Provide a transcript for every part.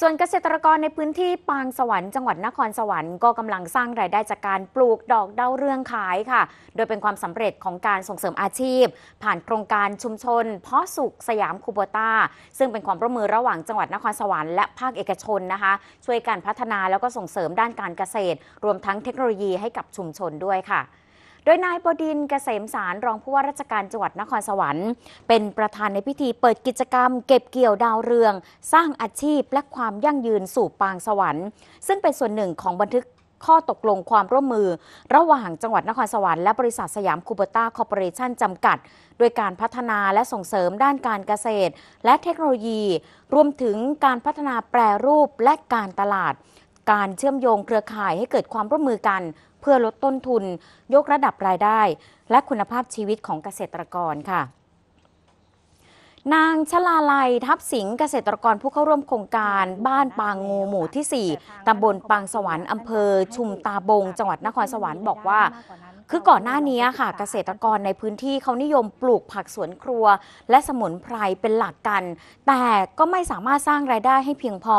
ส่วนเกษตรกรในพื้นที่ปางสวรรค์จังหวัดนครสวรรค์ก็กำลังสร้างรายได้จากการปลูกดอกดาวเรืองขายค่ะ โดยเป็นความสำเร็จของการส่งเสริมอาชีพ ผ่านโครงการชุมชนเพาะสุขสยามคูโบต้าซึ่งเป็นความร่วมมือระหว่างจังหวัดนครสวรรค์และภาคเอกชนนะคะ ช่วยการพัฒนาแล้วก็ส่งเสริมด้านการเกษตร รวมทั้งเทคโนโลยีให้กับชุมชนด้วยค่ะโดยนายบดินเกษมสารรองผู้ว่าราชการจังหวัดนครสวรรค์ เป็นประธานในพิธีเปิดกิจกรรมเก็บเกี่ยวดาวเรือง สร้างอาชีพและความยั่งยืนสู่ปางสวรรค์ ซึ่งเป็นส่วนหนึ่งของบันทึกข้อตกลงความร่วมมือ ระหว่างจังหวัดนครสวรรค์และบริษัทสยามคูเบต้าคอร์ปอเรชั่นจำกัด โดยการพัฒนาและส่งเสริมด้านการเกษตร และเทคโนโลยี รวมถึงการพัฒนาแปรรูปและการตลาดการเชื่อมโยงเครือข่ายให้เกิดความร่วมมือกัน เพื่อลดต้นทุน ยกระดับรายได้ และคุณภาพชีวิตของเกษตรกรค่ะ นางชลาลัยทับสิงเกษตรกรผู้เข้าร่วมโครงการบ้านปางงูหมู่ที่ 4 ตำบลปางสวรรค์อำเภอ ชุมตาบง จังหวัดนครสวรรค์บอกว่าคือก่อนหน้านี้ค่ะเกษตรกรในพื้นที่เขานิยมปลูกผักสวนครัว และสมุนไพรเป็นหลักกัน แต่ก็ไม่สามารถสร้างรายได้ให้เพียงพอ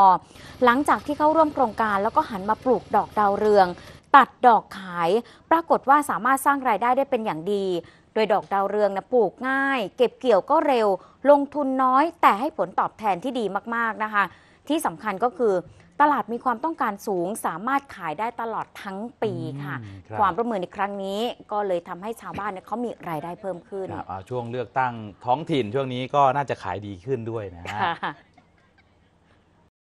หลังจากที่เข้าร่วมโครงการแล้วก็หันมาปลูกดอกดาวเรืองตัดดอกขายปรากฏว่าสามารถสร้างรายได้ได้เป็นอย่างดีโดยดอกดาวเรืองนะปลูกง่าย เก็บเกี่ยวก็เร็ว ลงทุนน้อยแต่ให้ผลตอบแทนที่ดีมากๆนะคะ ที่สำคัญก็คือ ตลาดมีความต้องการสูงสามารถขายได้ตลอดทั้งปีค่ะ ความประเมินในครั้งนี้ก็เลยทำให้ชาวบ้านเขามีรายได้เพิ่มขึ้นช่วงเลือกตั้งท้องถิ่นช่วงนี้ก็น่าจะขายดีขึ้นด้วยนะฮะ